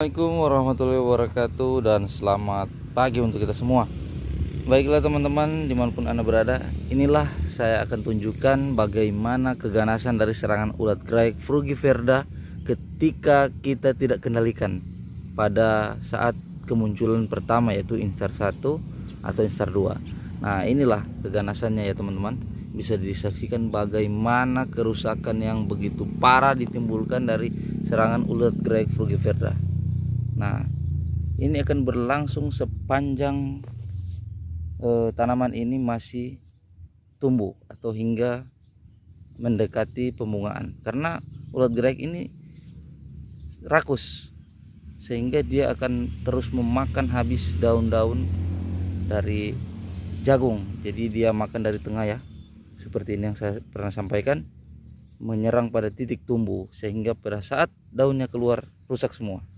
Assalamualaikum warahmatullahi wabarakatuh dan selamat pagi untuk kita semua Baiklah teman-teman dimanapun anda berada Inilah saya akan tunjukkan bagaimana keganasan dari serangan ulat graik frugiverda Ketika kita tidak kendalikan pada saat kemunculan pertama yaitu instar 1 atau instar 2 Nah inilah keganasannya ya teman-teman bisa disaksikan bagaimana kerusakan yang begitu parah ditimbulkan dari serangan ulat graik frugiverda Nah, ini akan berlangsung sepanjang eh, tanaman ini masih tumbuh atau hingga mendekati pembungaan. Karena ulat gerak ini rakus sehingga dia akan terus memakan habis daun-daun dari jagung. Jadi dia makan dari tengah ya. Seperti ini yang saya pernah sampaikan menyerang pada titik tumbuh sehingga pada saat daunnya keluar rusak semua.